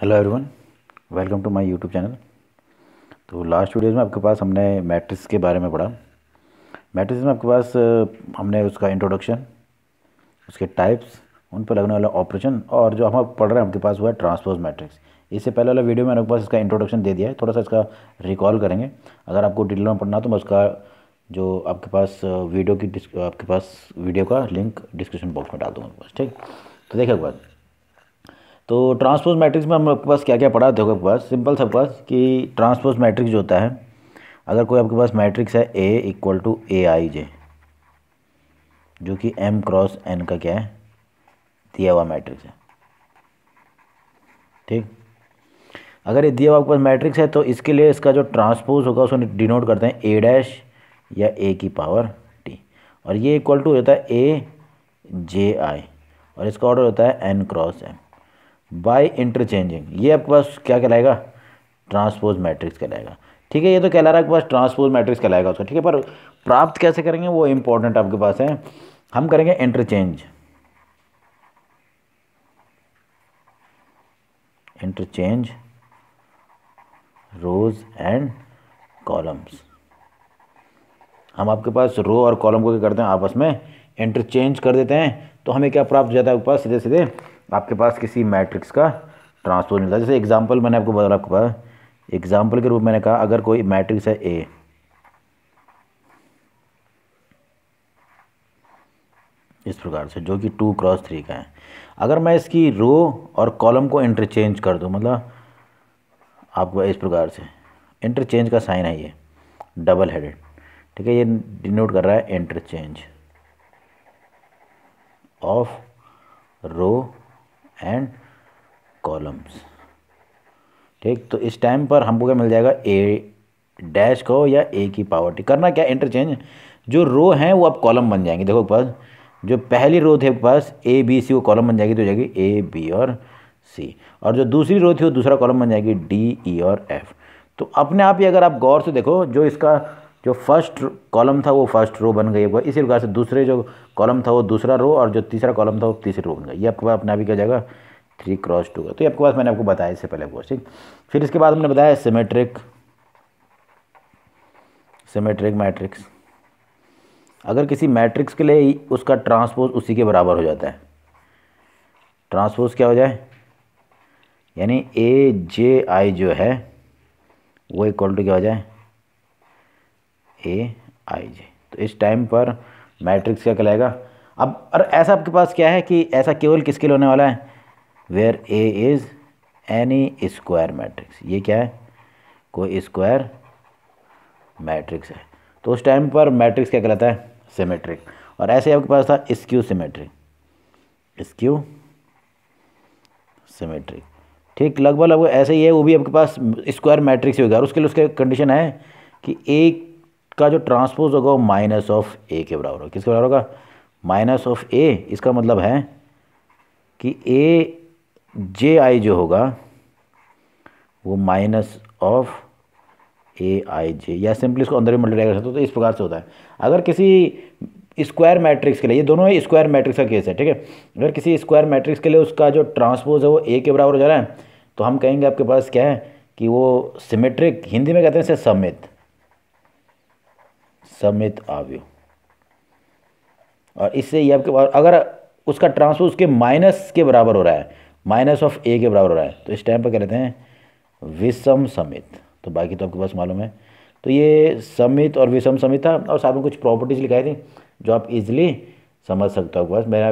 hello everyone welcome to my YouTube channel तो last videos में आपके पास हमने मैट्रिक्स के बारे में पढ़ा मैट्रिक्स में आपके पास हमने उसका इंट्रोडक्शन उसके टाइप्स उन पर लगने वाला ऑपरेशन और जो हम पढ़ रहे हैं आपके पास हुआ है ट्रांसपोज मैट्रिक्स इससे पहले वाला वीडियो में आपके पास इसका इंट्रोडक्शन दे दिया है थोड़ा सा इसका रिकॉल करेंगे अगर आपको डिटेल में पढ़ना तो मैं उसका जो आपके पास वीडियो की आपके पास वीडियो का लिंक डिस्क्रिप्शन बॉक्स में डाल दूँगा ठीक तो देखिए बात तो ट्रांसपोज मैट्रिक्स में हम लोग के पास क्या क्या पढ़ा देखो आपके पास सिंपल सबके पास कि ट्रांसपोज मैट्रिक्स जो होता है अगर कोई आपके पास मैट्रिक्स है ए इक्वल टू ए आई जे जो कि एम क्रॉस एन का क्या है दिया हुआ मैट्रिक्स है ठीक अगर ये दिया हुआ आपके पास मैट्रिक्स है तो इसके लिए इसका जो ट्रांसपोज होगा उसको डिनोट करते हैं ए डैश या ए की पावर टी और ये इक्वल टू होता है ए जे आई और इसका ऑर्डर होता है n cross m by interchanging ये आपके पास क्या कहलाएगा ट्रांसपोज मैट्रिक्स कहलाएगा ठीक है ये तो कहला रहा है आपके पास ट्रांसपोज मैट्रिक्स कहलाएगा उसका ठीक है पर प्राप्त कैसे करेंगे वो इंपॉर्टेंट आपके पास है हम करेंगे interchange interchange rows and columns हम आपके पास रो और कॉलम को क्या करते हैं आपस में इंटरचेंज कर देते हैं तो हमें क्या प्राप्त हो जाता है आपके पास सीधे सीधे आपके पास किसी मैट्रिक्स का ट्रांसपोज मिलता है जैसे एग्जाम्पल मैंने आपको बताया आपके पास एग्जाम्पल के रूप मैंने कहा अगर कोई मैट्रिक्स है ए इस प्रकार से जो कि टू क्रॉस थ्री का है अगर मैं इसकी रो और कॉलम को इंटरचेंज कर दूं मतलब आपको इस प्रकार से इंटरचेंज का साइन है ये डबल हेडेड ठीक है ये डिनोट कर रहा है interchange of row and columns ठीक तो इस टाइम पर हमको क्या मिल जाएगा ए डैश को या ए की पावर्टी करना क्या इंटरचेंज जो रो हैं वो अब कॉलम बन जाएंगे देखो पास जो पहली रो थी पास ए बी सी वो कॉलम बन जाएगी तो जाएगी ए बी और सी और जो दूसरी रो थी वो दूसरा कॉलम बन जाएगी डी ई e और एफ तो अपने आप ही अगर आप गौर से देखो जो इसका जो फर्स्ट कॉलम था वो फर्स्ट रो बन गई इसी प्रकार से दूसरे जो कॉलम था वो दूसरा रो और जो तीसरा कॉलम था वो तीसरी रो बन गई ये आपके पास अपना भी क्या जाएगा थ्री क्रॉस टू का तो ये आपके पास मैंने आपको बताया इससे पहले क्वेश्चन फिर इसके बाद हमने बताया सिमेट्रिक सिमेट्रिक मैट्रिक्स अगर किसी मैट्रिक्स के लिए उसका ट्रांसपोज उसी के बराबर हो जाता है ट्रांसपोज क्या हो जाए यानी ए जे आई जो है वो इक्वल टू क्या हो जाए ए आई जे तो इस टाइम पर मैट्रिक्स क्या कहलाएगा अब अरे ऐसा आपके पास क्या है कि ऐसा केवल किसके लिए होने वाला है where A is any square matrix ये क्या है कोई स्क्वायर मैट्रिक्स है तो उस टाइम पर मैट्रिक्स क्या कहलाता है सिमेट्रिक और ऐसे आपके पास था स्क्यू सिमेट्रिक स्क्यू सिमेट्रिक ठीक लगभग लगभग ऐसे ही है वो भी आपके पास स्क्वायर मैट्रिक्स ही होगा और उसके लिए उसके कंडीशन है कि एक का जो ट्रांसपोज होगा वो माइनस ऑफ ए के बराबर होगा किसके बराबर होगा माइनस ऑफ ए इसका मतलब है कि ए जे आई जो होगा वो माइनस ऑफ ए आई जे या सिंपली इसको अंदर भी मल्टीप्लाई कर सकते हो तो इस प्रकार से होता है अगर किसी स्क्वायर मैट्रिक्स के लिए ये दोनों ही स्क्वायर मैट्रिक्स का केस है ठीक है अगर किसी स्क्वायर मैट्रिक्स के लिए उसका जो ट्रांसपोज है वो ए के बराबर हो जा रहा है तो हम कहेंगे आपके पास क्या है कि वो सिमेट्रिक हिंदी में कहते हैं इसे समित समेत આવ્યો और इससे ये आपके और अगर उसका ट्रांसफर उसके माइनस के बराबर हो रहा है माइनस ऑफ ए के बराबर हो रहा है तो इस टाइम पर कह लेते हैं विषम समित तो बाकी तो आपके पास मालूम है तो ये समित और विषम समित था और साथ में कुछ प्रॉपर्टीज़ लिखाई थी जो आप इजिली समझ सकता हूँ बस मैं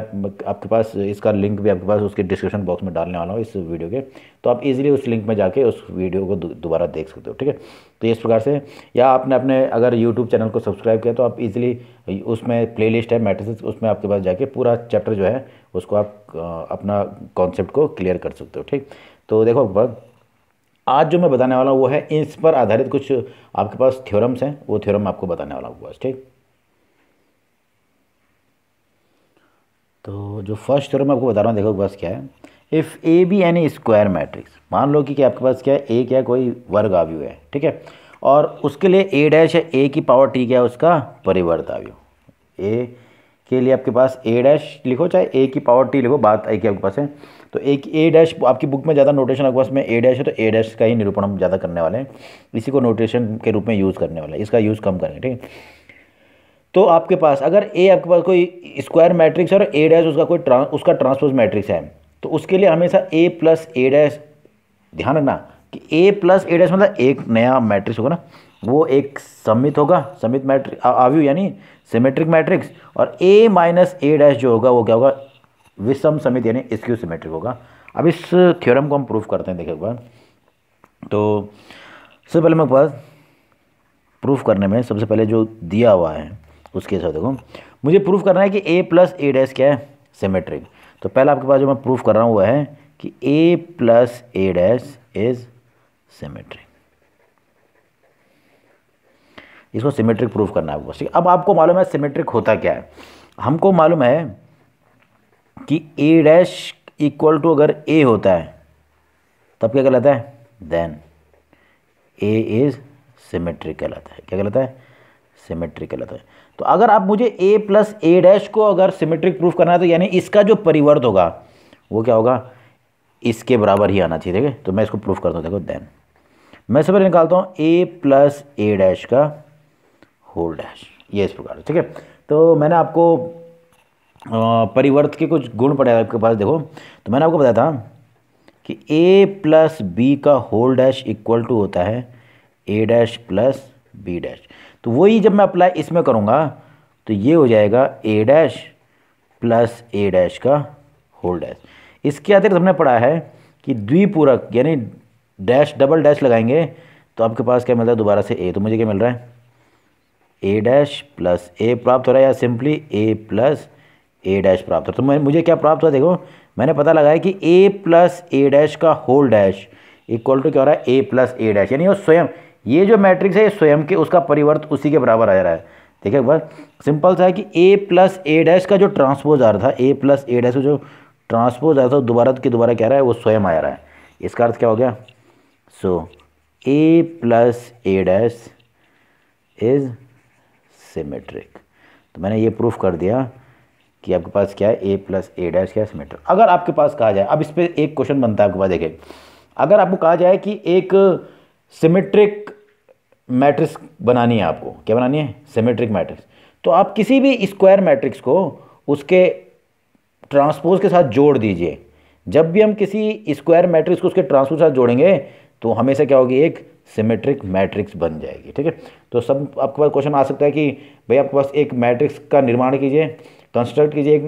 आपके पास इसका लिंक भी आपके पास उसके डिस्क्रिप्शन बॉक्स में डालने वाला हूँ इस वीडियो के तो आप इजीली उस लिंक में जाके उस वीडियो को दोबारा देख सकते हो ठीक है तो इस प्रकार से या आपने अपने अगर यूट्यूब चैनल को सब्सक्राइब किया तो आप इजीली उसमें लिस्ट है मैट्रिक्स उसमें आपके पास जाके पूरा चैप्टर जो है उसको आप अपना कॉन्सेप्ट को क्लियर कर सकते हो ठीक तो देखो आज जो मैं बताने वाला हूँ वो है इस पर आधारित कुछ आपके पास थ्योरम्स हैं वो थ्योरम आपको बताने वाला हूँ बस ठीक तो जो फर्स्ट थ्योरम मैं आपको बता रहा हूँ देखो बस क्या है if A B any square matrix मान लो कि, क्या आपके पास क्या है ए क्या कोई वर्ग आव्यू है ठीक है और उसके लिए ए डैश है ए की पावर टी क्या है उसका परिवर्त आव्यू ए के लिए आपके पास ए डैश लिखो चाहे ए की पावर टी लिखो बात आई कि आपके पास है तो एक ए डैश आपकी बुक में ज़्यादा नोटेशन आपके पास में ए डैश है तो ए डैश का ही निरूपण हम ज़्यादा करने वाले हैं इसी को नोटेशन के रूप में यूज़ करने वाले हैं इसका यूज़ कम करेंगे ठीक है तो आपके पास अगर ए आपके पास कोई स्क्वायर मैट्रिक्स है और ए डैश उसका कोई ट्रांस उसका ट्रांसपोज मैट्रिक्स है तो उसके लिए हमेशा ए प्लस ए डैश ध्यान रखना कि ए प्लस ए डैश मतलब एक नया मैट्रिक्स होगा ना वो एक सम्मित होगा सम्मित मैट्रिक आव्यू यानी सिमेट्रिक मैट्रिक्स और ए माइनस ए डैश जो होगा वो क्या होगा विषम समित यानी इसक्यू सिमेट्रिक होगा अब इस थ्योरम को हम प्रूफ करते हैं देखिए एक बार तो सबसे पहले मेरे पास प्रूफ करने में सबसे पहले जो दिया हुआ है उसके साथ देखो मुझे प्रूफ करना है कि ए प्लस ए डैश क्या है सिमेट्रिक तो पहला आपके पास जो मैं प्रूफ कर रहा हूँ वह है कि A plus A dash is symmetric इसको सिमेट्रिक प्रूफ करना है आपको ठीक अब आपको मालूम है सिमेट्रिक होता क्या है हमको मालूम है कि ए डैश इक्वल टू अगर ए होता है तब क्या कहलाता है देन ए इज़ सिमेट्रिक कहलाता है क्या कहलाता है सिमेट्रिक कहलाता है तो अगर आप मुझे ए प्लस ए डैश को अगर सिमेट्रिक प्रूफ करना है तो यानी इसका जो परिवर्त होगा वो क्या होगा इसके बराबर ही आना चाहिए ठीक है तो मैं इसको प्रूफ करता हूँ देखो देन मैं सब निकालता हूँ ए प्लस ए डैश का होल डैश ये इस प्रकार ठीक है तो मैंने आपको परिवर्त के कुछ गुण पड़े आपके पास देखो तो मैंने आपको बताया था कि ए प्लस बी का होल डैश इक्वल टू होता है A dash plus B dash तो वही जब मैं अप्लाई इसमें करूँगा तो ये हो जाएगा A dash plus A dash का होल डैश इसके अतिरिक्त हमने पढ़ा है कि द्विपूरक यानी डैश डबल डैश लगाएंगे तो आपके पास क्या मिलता है दोबारा से ए तो मुझे क्या मिल रहा है ए डैश प्लस ए प्राप्त हो रहा है या simply A plus A dash प्राप्त हो रहा है तो मुझे क्या प्राप्त हुआ देखो मैंने पता लगाया कि ए प्लस ए डैश का होल डैश इक्वल टू क्या हो रहा है ए प्लस ए डैश यानी वो स्वयं ये जो मैट्रिक्स है ये स्वयं के उसका परिवर्त उसी के बराबर आ रहा है ठीक है बस सिंपल सा है कि ए प्लस ए डैश का जो ट्रांसपोज आ रहा था ए प्लस ए डैश का जो ट्रांसपोज आ रहा था दोबारा के दोबारा क्या रहा है वो स्वयं आ रहा है इसका अर्थ क्या हो गया so A plus A dash is symmetric तो मैंने ये प्रूफ कर दिया कि आपके पास क्या है ए प्लस ए डैश क्या सिमेट्रिक अगर आपके पास कहा जाए अब इस पर एक क्वेश्चन बनता है आपके पास देखें अगर आपको कहा जाए कि एक सिमेट्रिक मैट्रिक्स बनानी है आपको क्या बनानी है सिमेट्रिक मैट्रिक्स तो आप किसी भी स्क्वायर मैट्रिक्स को उसके ट्रांसपोज के साथ जोड़ दीजिए जब भी हम किसी स्क्वायर मैट्रिक्स को उसके ट्रांसपोज के साथ जोड़ेंगे तो हमेशा क्या होगी एक सिमेट्रिक मैट्रिक्स बन जाएगी ठीक है तो सब आपके पास क्वेश्चन आ सकता है कि भाई आपके पास एक मैट्रिक्स का निर्माण कीजिए कंस्ट्रक्ट कीजिए एक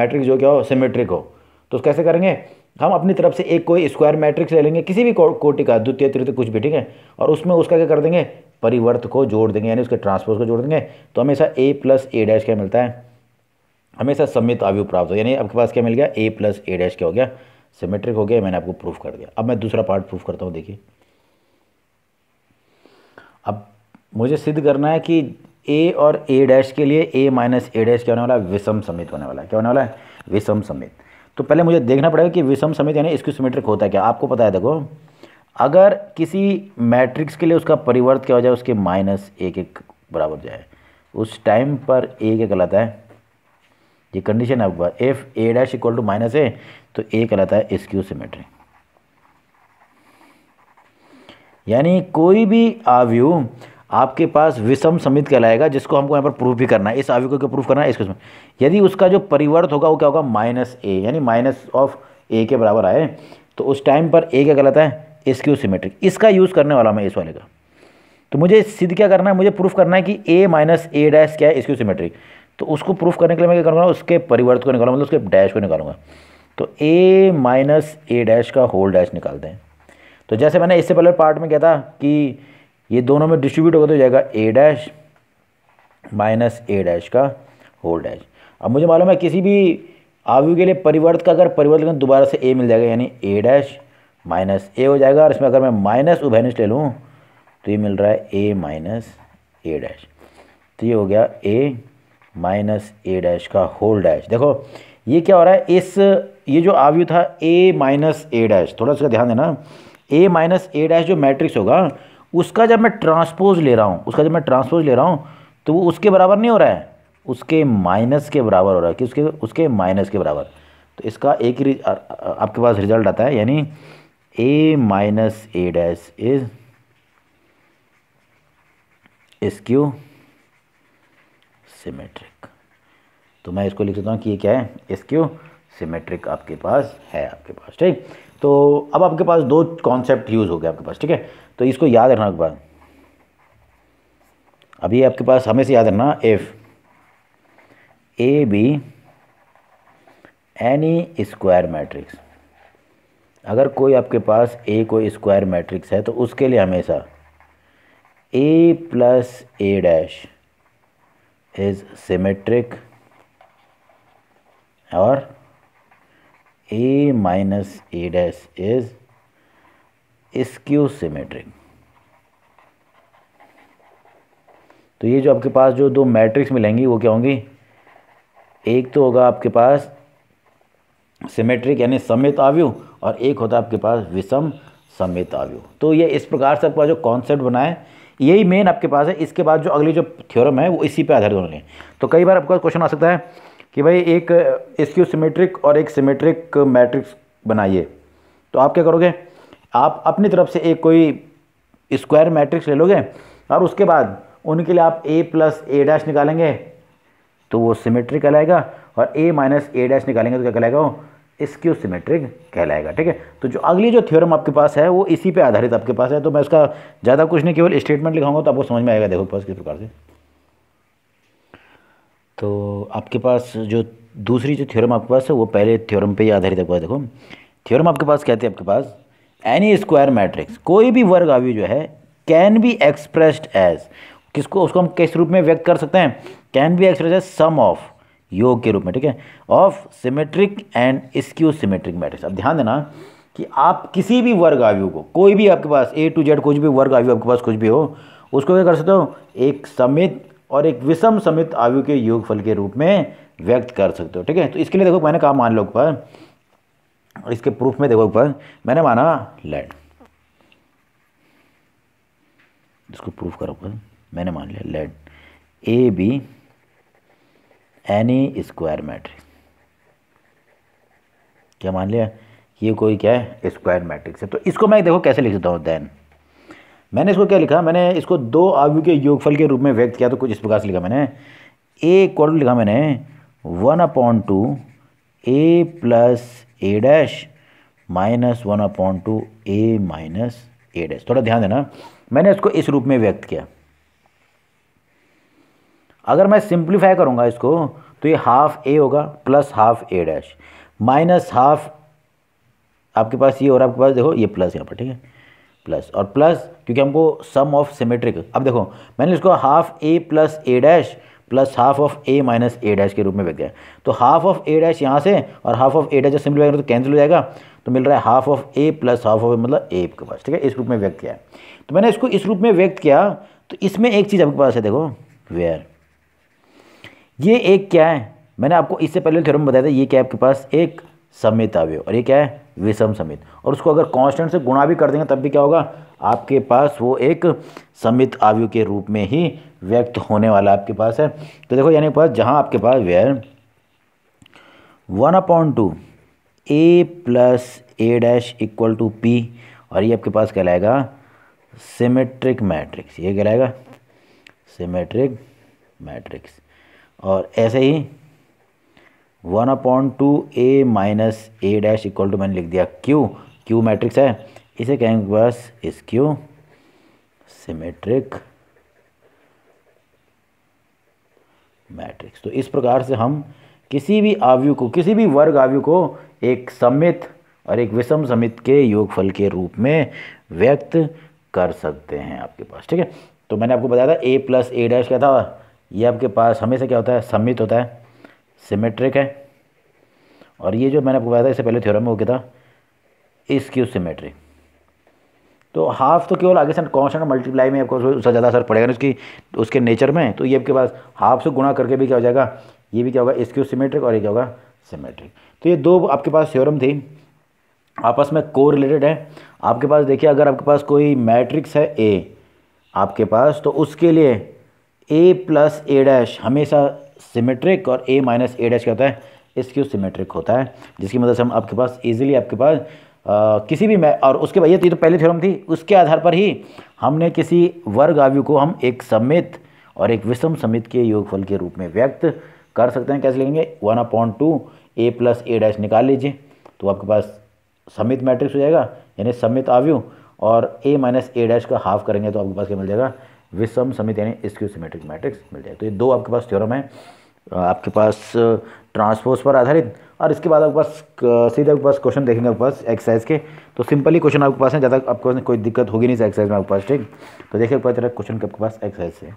मैट्रिक्स जो क्या हो सिमेट्रिक हो तो कैसे करेंगे हम अपनी तरफ से एक कोई स्क्वायर मैट्रिक्स ले लेंगे किसी भी कोटि का द्वितीय तृतीय कुछ भी ठीक है और उसमें उसका क्या कर देंगे परिवर्त को जोड़ देंगे यानी उसके ट्रांसपोज को जोड़ देंगे तो हमेशा ए प्लस ए डैश क्या मिलता है हमेशा सम्मित आयु प्राप्त हो यानी आपके पास क्या मिल गया ए प्लस ए डैश क्या हो गया सिमेट्रिक हो गया मैंने आपको प्रूफ कर दिया अब मैं दूसरा पार्ट प्रूफ करता हूँ देखिए अब मुझे सिद्ध करना है कि ए और ए डैश के लिए ए माइनस ए डैश क्या होने वाला है विषम समित होने वाला है क्या होने वाला है विषम समित तो पहले मुझे देखना पड़ेगा कि विषम समित यानी इसकी सिमेट्रिक होता है क्या आपको पता है देखो अगर किसी मैट्रिक्स के लिए उसका परिवर्त क्या हो जाए उसके माइनस एक एक बराबर जाए उस टाइम पर ए क्या कहलाता है ये कंडीशन है आपका if A dash equal to minus A तो ए कहलाता है इसक्यू सिमेट्री यानी कोई भी आव्यूह आपके पास विषम समित कहलाएगा जिसको हमको यहाँ पर प्रूफ भी करना है इस आवेग को प्रूफ करना है इसके उसमें यदि उसका जो परिवर्त होगा वो क्या होगा माइनस ए यानी माइनस ऑफ ए के बराबर आए तो उस टाइम पर ए क्या कहलाता है क्यू सिमेट्रिक इसका यूज़ करने वाला मैं इस वाले का तो मुझे सिद्ध क्या करना है मुझे प्रूफ करना है कि ए माइनस ए डैश क्या है क्यू सिमेट्रिक तो उसको प्रूफ करने के लिए मैं क्या करूँगा उसके परिवर्त को निकालूंगा मतलब उसके डैश को निकालूंगा तो ए माइनस ए डैश का होल डैश निकालते हैं तो जैसे मैंने इससे पहले पार्ट में कहता था कि ये दोनों में डिस्ट्रीब्यूट होगा तो जाएगा A dash minus A dash का होल डैश अब मुझे मालूम है किसी भी आयु के लिए परिवर्त का अगर परिवर्तन तो दोबारा से ए मिल जाएगा यानी ए डैश माइनस ए हो जाएगा और इसमें अगर मैं माइनस उभैनिस ले लूँ तो ये मिल रहा है ए माइनस ए डैश तो ये हो गया ए माइनस ए डैश का होल डैश देखो ये क्या हो रहा है इस ये जो आवयु था ए माइनस ए डैश थोड़ा सा ध्यान देना ए माइनस ए डैश जो मैट्रिक्स होगा उसका जब मैं ट्रांसपोज ले रहा हूँ उसका जब मैं ट्रांसपोज ले रहा हूँ तो वो उसके बराबर नहीं हो रहा है उसके माइनस के बराबर हो रहा है कि उसके उसके माइनस के बराबर तो इसका एक ही आपके पास रिजल्ट आता है यानी A minus A dash is skew symmetric तो मैं इसको लिख देता हूँ कि ये क्या है क्यू सिमेट्रिक आपके पास है आपके पास ठीक तो अब आपके पास दो कॉन्सेप्ट यूज़ हो गए आपके पास ठीक है तो इसको याद रखना आपके पास अभी आपके पास हमें से याद रखना if A B any square matrix अगर कोई आपके पास ए कोई स्क्वायर मैट्रिक्स है तो उसके लिए हमेशा A plus A dash is symmetric और a minus a dash is skew symmetric तो ये जो आपके पास जो दो मैट्रिक्स मिलेंगी वो क्या होंगी एक तो होगा आपके पास सिमेट्रिक यानी समित आवयु और एक होता है आपके पास विषम समित आवयु तो ये इस प्रकार से आपका जो कॉन्सेप्ट बना है यही मेन आपके पास है इसके बाद जो अगली जो थ्योरम है वो इसी पे आधारित होने तो कई बार आपका क्वेश्चन आ सकता है कि भाई एक स्क्यू सिमेट्रिक और एक सिमेट्रिक मैट्रिक्स बनाइए तो आप क्या करोगे आप अपनी तरफ से एक कोई स्क्वायर मैट्रिक्स ले लोगे और उसके बाद उनके लिए आप ए प्लस ए डैश निकालेंगे तो वो सिमेट्रिक कहलाएगा और ए माइनस ए डैश निकालेंगे तो क्या कहलाएगा वो स्क्यू सिमेट्रिक कहलाएगा ठीक है तो जो अगली जो थ्योरम आपके पास है वो इसी पे आधारित आपके पास है तो मैं उसका ज़्यादा कुछ नहीं केवल स्टेटमेंट लिखाऊंगा तो आपको समझ में आएगा देखो पास किस प्रकार से तो आपके पास जो दूसरी जो थ्योरम आपके पास है वो पहले थ्योरम पे ही आधारित है देखो थ्योरम आपके पास कहते हैं आपके पास एनी स्क्वायर मैट्रिक्स कोई भी वर्ग आयु जो है कैन बी एक्सप्रेस्ड एज किसको उसको हम किस रूप में व्यक्त कर सकते हैं can be express as sum of योग के रूप में ठीक है of symmetric and skew symmetric matrix अब ध्यान देना कि आप किसी भी वर्ग आयु को कोई भी आपके पास ए टू जेड कुछ भी वर्ग आयु आपके पास कुछ भी हो उसको क्या कर सकते हो एक समित और एक विषम समित आयु के योगफल के रूप में व्यक्त कर सकते हो ठीक है तो इसके लिए देखो मैंने कहा मान लो पर और इसके प्रूफ में देखो ऊपर मैंने माना लेट इसको प्रूफ करो ऊपर मैंने मान लिया let A B any square matrix क्या मान लिया ये कोई क्या है स्क्वायर मैट्रिक्स है तो इसको मैं देखो कैसे लिख देता हूँ देन मैंने इसको क्या लिखा मैंने इसको दो आयु के योगफल के रूप में व्यक्त किया तो कुछ इस प्रकार से लिखा मैंने ए इक्वल लिखा मैंने one upon two A plus A dash minus one upon two A minus A dash थोड़ा ध्यान देना मैंने इसको इस रूप में व्यक्त किया अगर मैं सिंप्लीफाई करूंगा इसको तो ये हाफ ए होगा plus half A dash minus half आपके पास ये और आपके पास देखो ये प्लस यहाँ पर ठीक है प्लस और प्लस क्योंकि हमको सम ऑफ सिमेट्रिक अब देखो मैंने इसको half A plus A dash plus half of A minus A dash के रूप में व्यक्त किया तो हाफ ऑफ ए डैश यहाँ से और हाफ ऑफ ए डैश जब सिंपलीफाई तो कैंसिल हो जाएगा तो मिल रहा है half of A plus half of मतलब ए के पास ठीक है इस रूप में व्यक्त किया तो मैंने इसको इस रूप में व्यक्त किया तो इसमें एक चीज़ आपके पास है देखो वेयर ये एक क्या है मैंने आपको इससे पहले थ्योरम बताया था ये क्या आपके पास एक समित अवयव और ये क्या है विषम समित और उसको अगर कांस्टेंट से गुणा भी कर देंगे तब भी क्या होगा आपके पास वो एक समित आवयु के रूप में ही व्यक्त होने वाला आपके पास है तो देखो यानी पास जहाँ आपके पास where one upon two A plus A dash equal to P और ये आपके पास कहलाएगा सिमेट्रिक मैट्रिक्स ये कहलाएगा सिमेट्रिक मैट्रिक्स और ऐसे ही one upon two A minus A dash equal to मैंने लिख दिया क्यू क्यू मैट्रिक्स है इसे कहेंगे बस इस क्यू सिमेट्रिक मैट्रिक्स तो इस प्रकार से हम किसी भी आवयु को किसी भी वर्ग आवयु को एक सम्मित और एक विषम समित के योगफल के रूप में व्यक्त कर सकते हैं आपके पास ठीक है तो मैंने आपको बताया था ए प्लस ए डैश क्या था ये आपके पास हमेशा क्या होता है सम्मित होता है सिमेट्रिक है और ये जो मैंने आपको बताया था इससे पहले थ्योरम में हो गया था इसक्यू सिमेट्री तो हाफ तो केवल आगे से कॉन्स्टेंट मल्टीप्लाई में आपको उसका ज़्यादा असर पड़ेगा ना उसकी उसके नेचर में तो ये आपके पास हाफ से गुणा करके भी क्या हो जाएगा ये भी क्या होगा इस क्यू सिमेट्रिक और ये क्या होगा सिमेट्रिक तो ये दो आपके पास थ्योरम थी आपस में को रिलेटेड है आपके पास देखिए अगर आपके पास कोई मैट्रिक्स है ए आपके पास तो उसके लिए ए प्लस ए डैश हमेशा सिमेट्रिक और ए माइनस ए डैश क्या होता है इसक्यू सिमेट्रिक होता है जिसकी मदद से हम आपके पास ईजिली आपके पास आ, किसी भी मै और उसके भैया तो, तो पहली थ्योरम थी उसके आधार पर ही हमने किसी वर्ग आयु को हम एक सम्मित और एक विषम समित के योगफल के रूप में व्यक्त कर सकते हैं कैसे लेंगे one upon two A plus A dash निकाल लीजिए तो आपके पास समित मैट्रिक्स हो जाएगा यानी समित आवयु और ए माइनस ए डैश का हाफ करेंगे तो आपके पास क्या मिल जाएगा विषम समित यानी स्क्यू सिमेट्रिक मैट्रिक्स मिल जाए तो ये दो आपके पास थ्योरम है आपके पास ट्रांसपोज पर आधारित और इसके बाद आपके पास सीधे आपके पास क्वेश्चन देखेंगे आपके पास एक्सरसाइज के तो सिंपली क्वेश्चन आपके पास है ज़्यादा आपके पास कोई दिक्कत होगी नहीं एक्सरसाइज में आपके पास ठीक तो देखिए आपके पास क्वेश्चन आपके पास एक्सरसाइज से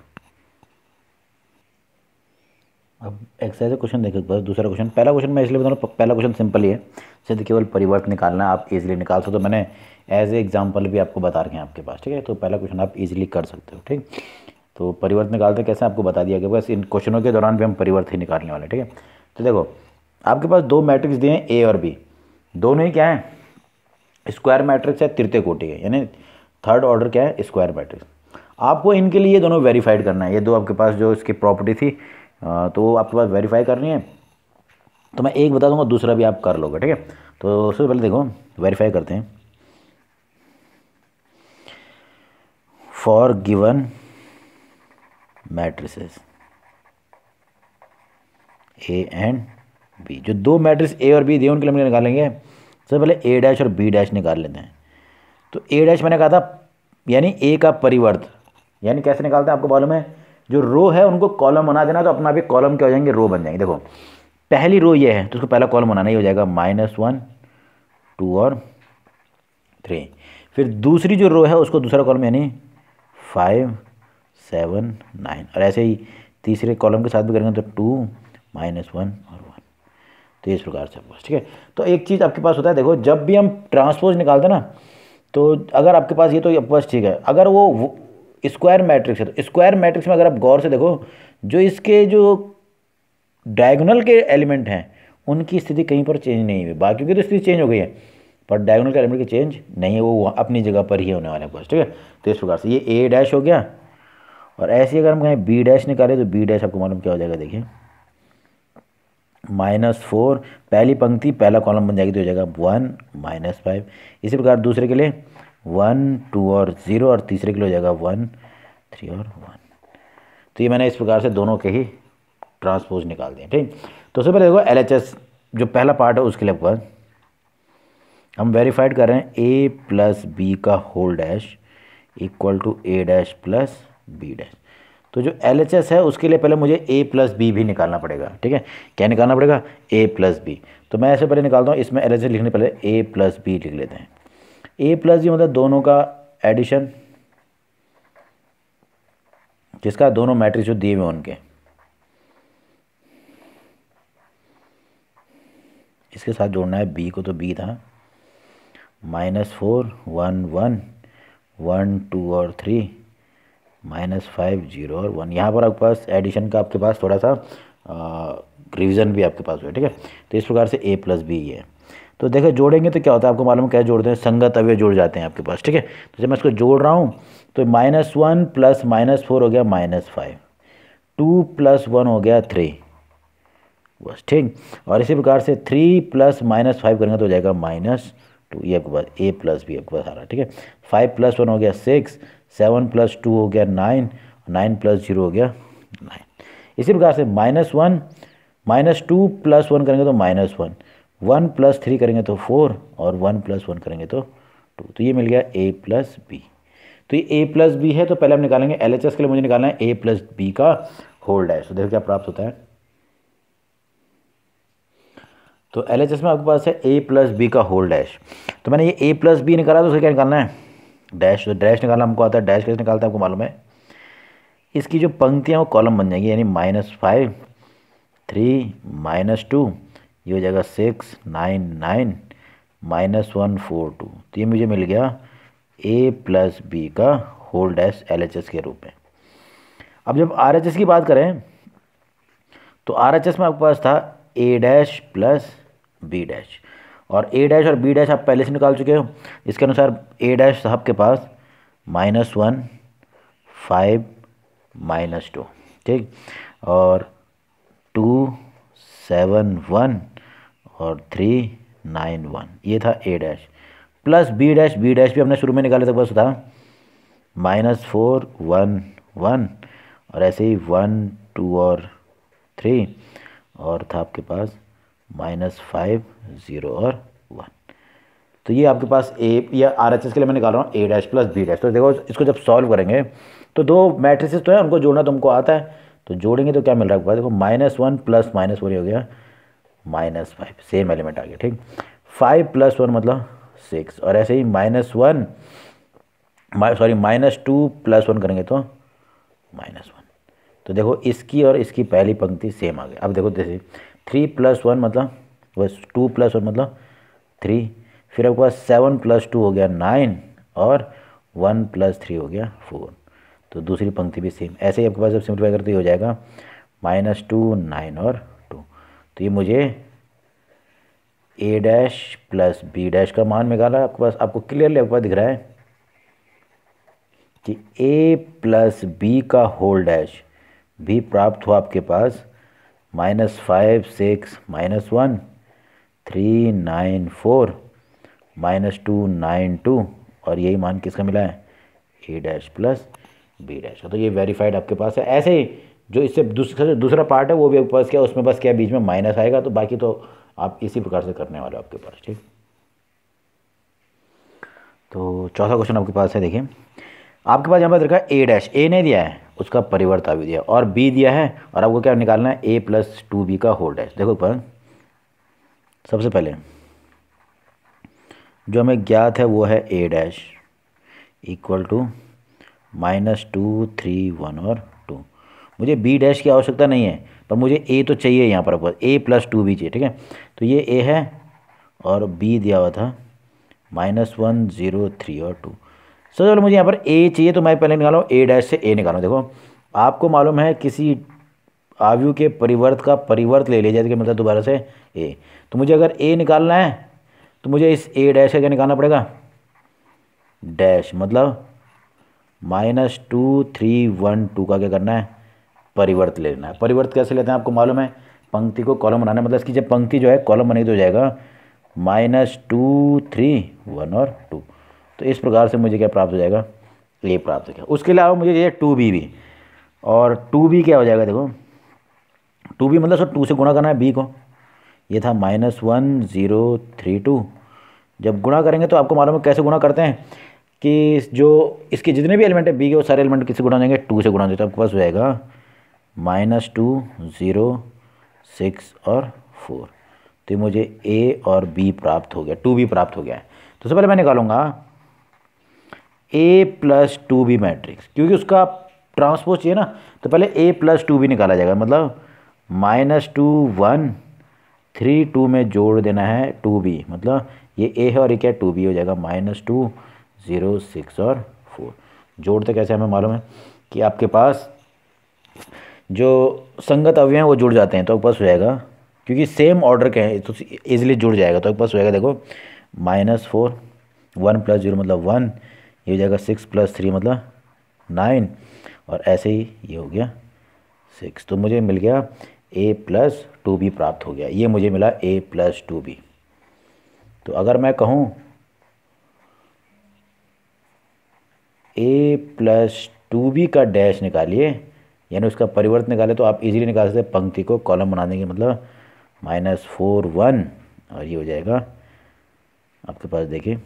अब एक्सरसाइज क्वेश्चन देखो बस दूसरा क्वेश्चन पहला क्वेश्चन मैं इसलिए बता रहा हूँ पहला क्वेश्चन सिंपल ही है सिर्फ केवल परिवर्तन निकालना आप इजीली निकाल सकते हो तो मैंने एज ए एग्जांपल भी आपको बता रखे हैं आपके पास ठीक है तो पहला क्वेश्चन आप इजीली कर सकते हो ठीक तो परिवर्तन निकालते कैसे आपको बता दिया गया बस इन क्वेश्चनों के दौरान भी हम परिवर्त ही निकालने वाले ठीक है तो देखो आपके पास दो मैट्रिक्स दिए हैं ए और बी दोनों ही क्या है स्क्वायर मैट्रिक्स है तृतीय कोटि है यानी थर्ड ऑर्डर क्या है स्क्वायर मैट्रिक्स आपको इनके लिए दोनों वेरीफाइड करना है ये दो आपके पास जो इसकी प्रॉपर्टी थी तो आपके पास वेरीफाई करनी है तो मैं एक बता दूंगा दूसरा भी आप कर लोगे ठीक है तो सबसे पहले देखो वेरीफाई करते हैं for given matrices A and B जो दो मैट्रिक्स ए और बी दिए उनके लिए निकालेंगे सबसे पहले ए डैश और बी डैश निकाल लेते हैं तो ए डैश मैंने कहा था यानी ए का परिवर्त यानी कैसे निकालते हैं आपको मालूम है जो रो है उनको कॉलम बना देना तो अपना आप कॉलम क्या हो जाएंगे रो बन जाएंगे देखो पहली रो ये है तो उसको पहला कॉलम बनाना ही हो जाएगा माइनस वन टू और थ्री फिर दूसरी जो रो है उसको दूसरा कॉलम यानी फाइव सेवन नाइन और ऐसे ही तीसरे कॉलम के साथ भी करेंगे तो टू माइनस वन और वन तो इस प्रकार से आपके ठीक है तो एक चीज़ आपके पास होता है देखो जब भी हम ट्रांसपोज निकालते हैं ना तो अगर आपके पास ये तो आपके पास ठीक है अगर वो स्क्वायर मैट्रिक्स है तो स्क्वायर मैट्रिक्स में अगर आप गौर से देखो जो इसके जो डायगोनल के एलिमेंट हैं उनकी स्थिति कहीं पर चेंज नहीं हुई बाकी की तो स्थिति चेंज हो गई है पर डायगोनल के एलिमेंट की चेंज नहीं है वो अपनी जगह पर ही होने वाले हैं ठीक है तो इस प्रकार से ये ए डैश हो गया और ऐसे अगर हम कहें बी डैश निकालें तो बी डैश आपको मालूम क्या हो जाएगा देखिए माइनस फोर पहली पंक्ति पहला कॉलम बन जाएगी तो हो जाएगा वन माइनस फाइव इसी प्रकार दूसरे के लिए वन टू और ज़ीरो और तीसरे के लिए हो जाएगा वन थ्री और वन तो ये मैंने इस प्रकार से दोनों के ही ट्रांसपोज निकाल दिए ठीक तो सबसे पहले देखो एल एच एस जो पहला पार्ट है उसके लिए पास हम वेरीफाइड कर रहे हैं ए प्लस बी का whole dash equal to A dash plus B dash तो जो एल एच एस है उसके लिए पहले मुझे ए प्लस बी भी निकालना पड़ेगा ठीक है क्या निकालना पड़ेगा ए प्लस बी तो मैं ऐसे पहले निकालता हूँ इसमें एल एच एस लिखने पहले ए प्लस बी लिख लेते हैं ए प्लस बी मतलब दोनों का एडिशन जिसका दोनों मैट्रिक्स जो दिए हुए उनके इसके साथ जोड़ना है बी को तो बी था minus four one one one two और थ्री माइनस फाइव जीरो और वन यहाँ पर आपके पास एडिशन का आपके पास थोड़ा सा रिवीजन भी आपके पास हुआ ठीक है तो इस प्रकार से ए प्लस बी है तो देखो जोड़ेंगे तो क्या होता है आपको मालूम क्या जोड़ते हैं संगत अवय जुड़ जाते हैं आपके पास ठीक है तो जब मैं इसको जोड़ रहा हूँ तो minus one plus minus four हो गया minus five two plus one हो गया थ्री बस ठीक और इसी प्रकार से थ्री प्लस माइनस फाइव करेंगे तो हो जाएगा माइनस टू ये आपके पास ए प्लस भी आपके पास आ रहा ठीक है फाइव प्लस वन हो गया सिक्स सेवन प्लस टू हो गया नाइन नाइन प्लस जीरो हो गया नाइन इसी प्रकार से minus one minus two plus one करेंगे तो minus one one plus three करेंगे तो फोर और वन प्लस वन करेंगे तो टू तो ये मिल गया ए प्लस बी तो ये ए प्लस बी है तो पहले हम निकालेंगे एल एच एस के लिए मुझे निकालना है ए प्लस बी का होल्ड डैश तो देखो क्या प्राप्त होता है तो एल एच एस में आपके पास है ए प्लस बी का होल डैश तो मैंने ये ए प्लस बी निकाला तो उसे क्या निकालना है डैश तो डैश निकालना हमको आता है डैश कैसे निकालता है आपको मालूम है इसकी जो पंक्तियाँ वो कॉलम बन जाएगी यानी minus five three minus two ये हो जाएगा six nine nine minus one four two तो ये मुझे मिल गया ए प्लस बी का whole dash L H S के रूप में अब जब आर एच एस की बात करें तो आर एच एस में आपके पास था A dash plus B dash और ए डैश और बी डैश आप पहले से निकाल चुके हो इसके अनुसार ए डैश साहब के पास minus one five minus two ठीक और टू सेवन वन और थ्री नाइन वन ये था A dash plus B dash B dash भी हमने शुरू में निकाले थे बस था माइनस फोर वन वन और ऐसे ही वन टू और थ्री और था आपके पास माइनस फाइव ज़ीरो और वन तो ये आपके पास ए या आर एच एस के लिए मैं निकाल रहा हूँ A dash plus B dash तो देखो इसको जब सॉल्व करेंगे तो दो मैट्रिसेस तो हैं उनको जोड़ना तुमको आता है तो जोड़ेंगे तो क्या मिल रहा है देखो minus one plus minus one हो गया माइनस फाइव सेम एलिमेंट आ गया ठीक फाइव प्लस वन मतलब सिक्स और ऐसे ही minus one sorry minus two plus one करेंगे तो माइनस वन तो देखो इसकी और इसकी पहली पंक्ति सेम आ गई अब देखो जैसे थ्री प्लस वन मतलब बस टू प्लस वन मतलब थ्री फिर आपके पास सेवन प्लस टू हो गया नाइन और वन प्लस थ्री हो गया फोर तो दूसरी पंक्ति भी सेम ऐसे ही आपके पास जब सिंप्लीफाई करते हो जाएगा माइनस टू नाइन और तो ये मुझे A dash plus B dash का मान निकाला आपके पास आपको क्लियरली आपके पास दिख रहा है कि ए प्लस बी का होल डैश भी प्राप्त हुआ आपके पास minus five six minus one three nine four minus two nine two और यही मान किसका मिला है A dash plus B dash तो ये वेरीफाइड आपके पास है ऐसे ही जो इससे दूसरा दूसरा पार्ट है वो भी पास किया उसमें बस क्या बीच में माइनस आएगा तो बाकी तो आप इसी प्रकार से करने वाले हो आपके पास ठीक तो चौथा क्वेश्चन आपके पास है देखिए आपके पास यहाँ पर देखा ए डैश ए ने दिया है उसका परिवर्तन भी दिया और बी दिया है और आपको क्या निकालना है ए प्लस टू बी का होल डैश देखो पर सबसे पहले जो हमें ज्ञात है वो है A dash equal to minus two three one और मुझे बी डैश की आवश्यकता नहीं है पर मुझे ए तो चाहिए यहाँ पर ए प्लस टू भी चाहिए ठीक है तो ये ए है और बी दिया हुआ था माइनस वन ज़ीरो थ्री और टू सर चलो मुझे यहाँ पर ए चाहिए तो मैं पहले निकालूँ ए डैश से ए निकालू देखो आपको मालूम है किसी आवयु के परिवर्त का परिवर्त ले लिया जाए तो मतलब दोबारा से ए तो मुझे अगर ए निकालना है तो मुझे इस ए डैश का क्या निकालना पड़ेगा डैश मतलब minus two three one two का क्या करना है परिवर्त लेना है परिवर्त कैसे लेते हैं आपको मालूम है पंक्ति को कॉलम बनाना मतलब इसकी जब पंक्ति जो है कॉलम बनेगी तो हो जाएगा माइनस टू थ्री वन और टू तो इस प्रकार से मुझे क्या प्राप्त हो जाएगा ए प्राप्त हो गया उसके अलावा मुझे चाहिए टू बी भी और टू बी क्या हो जाएगा देखो टू बी मतलब सर टू से गुणा करना है बी को ये था minus one zero three two जब गुणा करेंगे तो आपको मालूम है कैसे गुणा करते हैं कि जो इसके जितने भी एलिमेंट है बी के वो सारे एलिमेंट किससे गुणा जाएंगे टू से गुणा जाएंगे तो आपके पास हो जाएगा माइनस टू ज़ीरो सिक्स और फोर तो मुझे ए और बी प्राप्त हो गया टू बी प्राप्त हो गया है तो सबसे पहले मैं निकालूंगा A plus two B matrix क्योंकि उसका ट्रांसपोज चाहिए ना तो पहले ए प्लस टू बी निकाला जाएगा मतलब minus two one three two में जोड़ देना है टू बी मतलब ये ए है और ये क्या टू बी हो जाएगा माइनस टू ज़ीरो सिक्स और फोर जोड़ते कैसे हमें मालूम है कि आपके पास जो संगत हैं वो जुड़ जाते हैं तो बस हो जाएगा क्योंकि सेम ऑर्डर के हैं तो ईजिली जुड़ जाएगा तो बस हो जाएगा देखो minus four one plus zero मतलब वन ये हो जाएगा सिक्स प्लस थ्री मतलब नाइन और ऐसे ही ये हो गया सिक्स तो मुझे मिल गया ए प्लस टू बी प्राप्त हो गया ये मुझे मिला ए प्लस टू बी तो अगर मैं कहूँ ए प्लस टू बी का डैश निकालिए यानी उसका परिवर्तन निकाले तो आप इजीली निकाल सकते हैं पंक्ति को कॉलम बना देंगे मतलब माइनस फोर वन और ये हो जाएगा आपके पास देखिए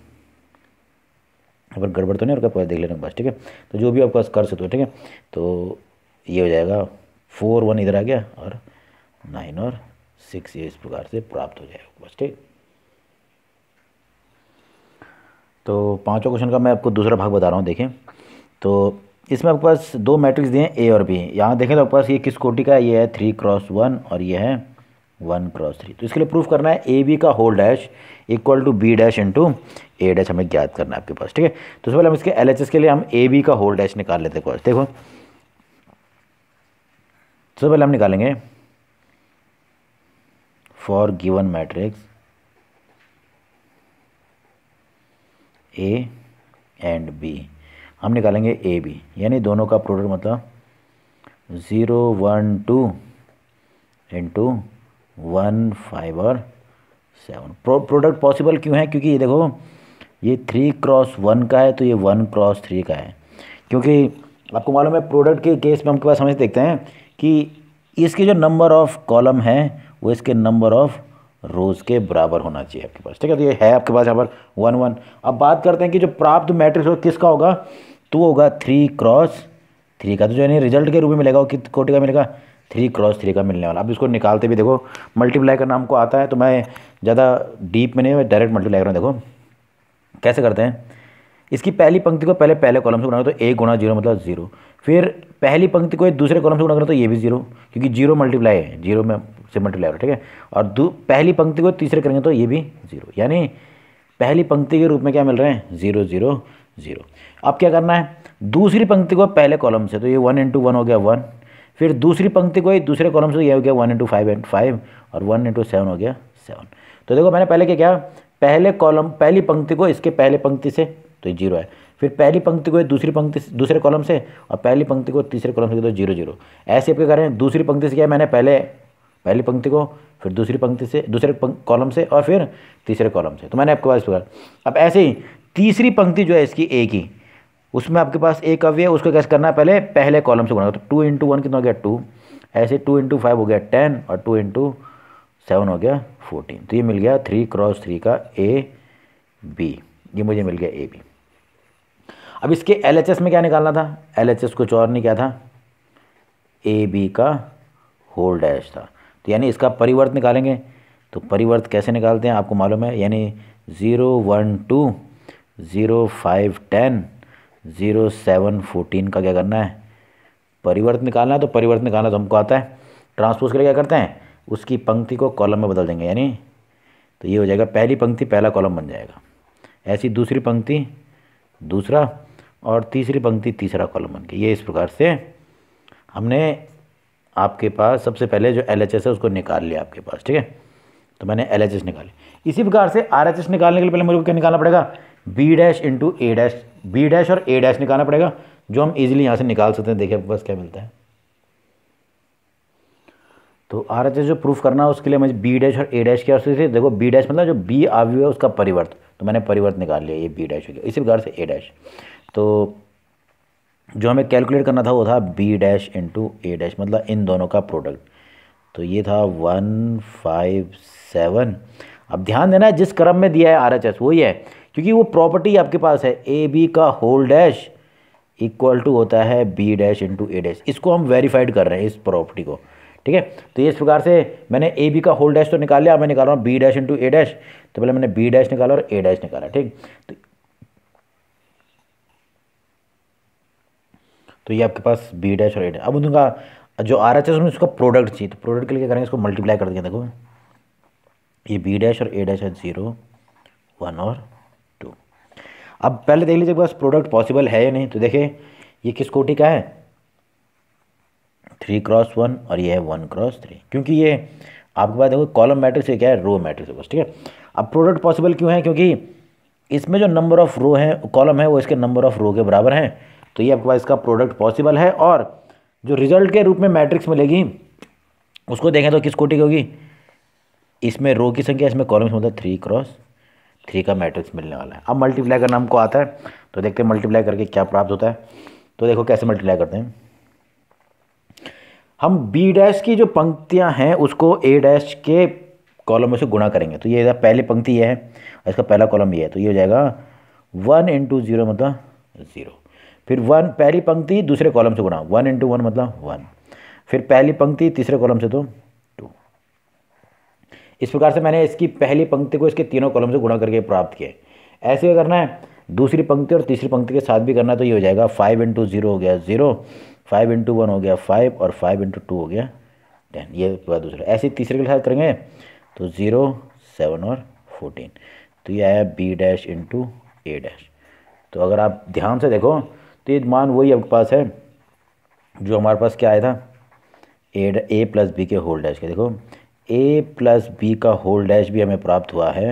अगर गड़बड़ तो नहीं आपके पास देख लेना बस ठीक है तो जो भी आपका कर सकते हो ठीक है तो ये हो जाएगा फोर वन इधर आ गया और नाइन और सिक्स ये इस प्रकार से प्राप्त हो जाएगा बस ठीक तो पांचों क्वेश्चन का मैं आपको दूसरा भाग बता रहा हूँ देखें तो इसमें आपके पास दो मैट्रिक्स दिए हैं ए और बी यहाँ देखें तो आपके पास ये किस कोटि का है ये है थ्री क्रॉस वन और ये है वन क्रॉस थ्री तो इसके लिए प्रूफ करना है ए बी का whole dash equal to B dash into A dash हमें ज्ञात करना है आपके पास ठीक है तो सबसे पहले हम इसके एल एच एस के लिए हम ए बी का होल डैश निकाल लेते हैं देखो सबसे पहले हम निकालेंगे for given matrix A and B हम निकालेंगे ए बी यानी दोनों का प्रोडक्ट मतलब zero one two into one five और सेवन प्रोडक्ट पॉसिबल क्यों है क्योंकि ये देखो ये थ्री क्रॉस वन का है तो ये वन क्रॉस थ्री का है क्योंकि आपको मालूम है प्रोडक्ट के केस में हम के पास समझ देखते हैं कि इसके जो नंबर ऑफ़ कॉलम हैं वो इसके नंबर ऑफ़ रोज़ के बराबर होना चाहिए आपके पास ठीक है तो ये है आपके पास यहाँ पर वन वन अब बात करते हैं कि जो प्राप्त मैट्रिक्स होगा किसका होगा तो होगा थ्री क्रॉस थ्री का तो जो है रिजल्ट के रूप में मिलेगा कित कोटि का मिलेगा थ्री क्रॉस थ्री का मिलने वाला अब इसको निकालते भी देखो मल्टीप्लाई करना हमको आता है तो मैं ज़्यादा डीप में नहीं डायरेक्ट मल्टीप्लाई कर रहा हूँ देखो कैसे करते हैं इसकी पहली पंक्ति को पहले पहले कॉलम से गुणा तो ए गुणा जीरो मतलब जीरो फिर पहली पंक्ति को दूसरे कॉलम से गुणा करो तो ये भी जीरो क्योंकि जीरो मल्टीप्लाई है जीरो में से मल्टीप्लाई हो ठीक है और पहली पंक्ति को तीसरे करेंगे तो ये भी जीरो यानी पहली पंक्ति के रूप में क्या मिल रहे हैं जीरो जीरो जीरो अब क्या करना है दूसरी पंक्ति को पहले कॉलम से तो ये वन इंटू वन हो गया वन फिर दूसरी पंक्ति को दूसरे कॉलम से तो ये हो गया one into five and five और वन इंटू सेवन हो गया सेवन तो देखो मैंने पहले क्या किया पहले कॉलम पहली पंक्ति को इसके पहले पंक्ति से तो जीरो है फिर पहली पंक्ति को दूसरी पंक्ति दूसरे कॉलम से और पहली पंक्ति को तीसरे कॉलम से तो जीरो जीरो ऐसे आपके करें दूसरी पंक्ति से क्या मैंने पहले पहली पंक्ति को फिर दूसरी पंक्ति से दूसरे कॉलम से और फिर तीसरे कॉलम से तो मैंने आपके पास अब ऐसे ही तीसरी पंक्ति जो है इसकी एक ही उसमें आपके पास एक अव्य है उसको कैसे करना है पहले पहले कॉलम से गुणा तो टू इंटू वन कितना हो गया टू ऐसे टू इंटू फाइव हो गया टेन और टू इंटू सेवन हो गया फोर्टीन तो ये मिल गया थ्री क्रॉस थ्री का ए बी ये मुझे मिल गया ए बी अब इसके एल एच एस में क्या निकालना था एल एच एस कुछ और नहीं क्या था ए बी का होल डैश था तो यानी इसका परिवर्त निकालेंगे तो परिवर्त कैसे निकालते हैं आपको मालूम है यानी zero one two zero five ten zero seven fourteen का क्या करना है परिवर्त निकालना है तो परिवर्त निकालना तो हमको आता है ट्रांसपोज के लिए क्या करते हैं उसकी पंक्ति को कॉलम में बदल देंगे यानी तो ये हो जाएगा पहली पंक्ति पहला कॉलम बन जाएगा ऐसी दूसरी पंक्ति दूसरा और तीसरी पंक्ति तीसरा कॉलम बन गया ये इस प्रकार से हमने आपके पास सबसे पहले जो एल है उसको निकाल लिया आपके पास ठीक है तो मैंने एल निकाली इसी प्रकार से आर निकालने के लिए पहले मुझे क्या निकालना पड़ेगा B dash into A dash B dash और ए डैश निकालना पड़ेगा जो हम इजीली यहाँ से निकाल सकते हैं देखिए आपके पास क्या मिलता है तो आर एच एस जो प्रूफ करना है उसके लिए मुझे बी डैश और ए डैश की आवश्यकता है देखो बी डैश मतलब जो बी आवयु है उसका परिवर्त तो मैंने परिवर्त निकाल लिया ये बी डैश हो गया इसी प्रकार से ए डैश तो जो हमें कैलकुलेट करना था वो था B dash into A dash मतलब इन दोनों का प्रोडक्ट तो ये था वन फाइव सेवन अब ध्यान देना है जिस क्रम में दिया है आर एच एस वही है क्योंकि वो प्रॉपर्टी आपके पास है ए बी का होल डैश इक्वल टू होता है B dash into A dash इसको हम वेरीफाइड कर रहे हैं इस प्रॉपर्टी को ठीक है तो इस प्रकार से मैंने ए बी का होल डैश तो निकाल लिया मैं निकाल रहा हूँ B dash into A dash तो पहले मैंने बी डैश निकाला और ए डैश निकाला ठीक तो, तो ये आपके पास बी डैश और ए डैश अब उनका जो आर एच एस में उसका प्रोडक्ट चाहिए तो प्रोडक्ट के लिए क्या करेंगे इसको मल्टीप्लाई कर देंगे देखो ये बी डैश और ए डैश है ज़ीरो वन और टू अब पहले देख लीजिए प्रोडक्ट पॉसिबल है या नहीं तो देखिए ये किस कोटि का है थ्री क्रॉस वन और ये है वन क्रॉस थ्री क्योंकि ये आपके पास देखो कॉलम मैट्रिक्स क्या है रो मैट्रिक्स है बस ठीक है अब प्रोडक्ट पॉसिबल क्यों है क्योंकि इसमें जो नंबर ऑफ़ रो है कॉलम है वो इसके नंबर ऑफ़ रो के बराबर हैं तो ये आपके पास इसका प्रोडक्ट पॉसिबल है और जो रिजल्ट के रूप में मैट्रिक्स मिलेगी उसको देखें तो किस कोटि की होगी इसमें रो की संख्या इसमें कॉलम्स होता है थ्री क्रॉस थ्री का मैट्रिक्स मिलने वाला है अब मल्टीप्लाई करना हमको आता है तो देखते हैं मल्टीप्लाई करके क्या प्राप्त होता है तो देखो कैसे मल्टीप्लाई करते हैं हम बी डैश की जो पंक्तियाँ हैं उसको ए डैश के कॉलम में से गुणा करेंगे तो ये पहली पंक्ति ये है इसका पहला कॉलम ये है तो ये हो जाएगा वन इंटू ज़ीरो मतलब ज़ीरो फिर वन पहली पंक्ति दूसरे कॉलम से गुणा वन इंटू वन मतलब वन फिर पहली पंक्ति तीसरे कॉलम से तो टू इस प्रकार से मैंने इसकी पहली पंक्ति को इसके तीनों कॉलम से गुणा करके प्राप्त किए ऐसे करना है दूसरी पंक्ति और तीसरी पंक्ति के साथ भी करना है तो ये हो जाएगा फाइव इंटू ज़ीरो हो गया ज़ीरो फाइव इंटू वन हो गया फाइव और फाइव इंटू टू हो गया टेन ये पूरा दूसरा ऐसे तीसरे के साथ करेंगे तो ज़ीरो सेवन और फोर्टीन तो ये आया B dash into A dash तो अगर आप ध्यान से देखो तो ये मान वही आपके पास है जो हमारे पास क्या आया था ए ए प्लस बी के होल डैश के देखो ए प्लस बी का होल डैश भी हमें प्राप्त हुआ है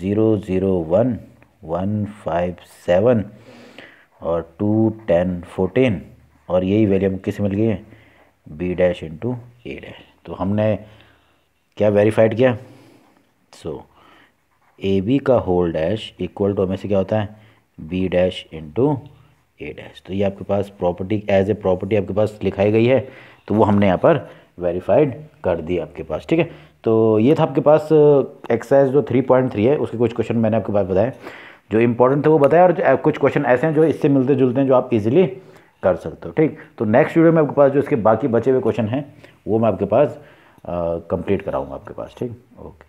zero zero one one five seven और टू टेन फोर्टीन और यही वैल्यू हम किस मिल गई है B dash into A dash तो हमने क्या वेरीफाइड किया सो ए बी का होल डैश इक्वल टू हमें से क्या होता है B dash into A dash तो ये आपके पास प्रॉपर्टी एज ए प्रॉपर्टी आपके पास लिखाई गई है तो वो हमने यहाँ पर वेरीफाइड कर दी आपके पास ठीक है तो ये था आपके पास एक्सरसाइज uh, जो थ्री पॉइंट थ्री है उसके कुछ क्वेश्चन मैंने आपके पास बताए जो इंपॉर्टेंट थे वो बताया और कुछ क्वेश्चन ऐसे हैं जो इससे मिलते जुलते हैं जो आप इजीली कर सकते हो ठीक तो नेक्स्ट वीडियो में आपके पास जो इसके बाकी बचे हुए क्वेश्चन हैं वो मैं आपके पास कंप्लीट कराऊंगा आपके पास ठीक ओके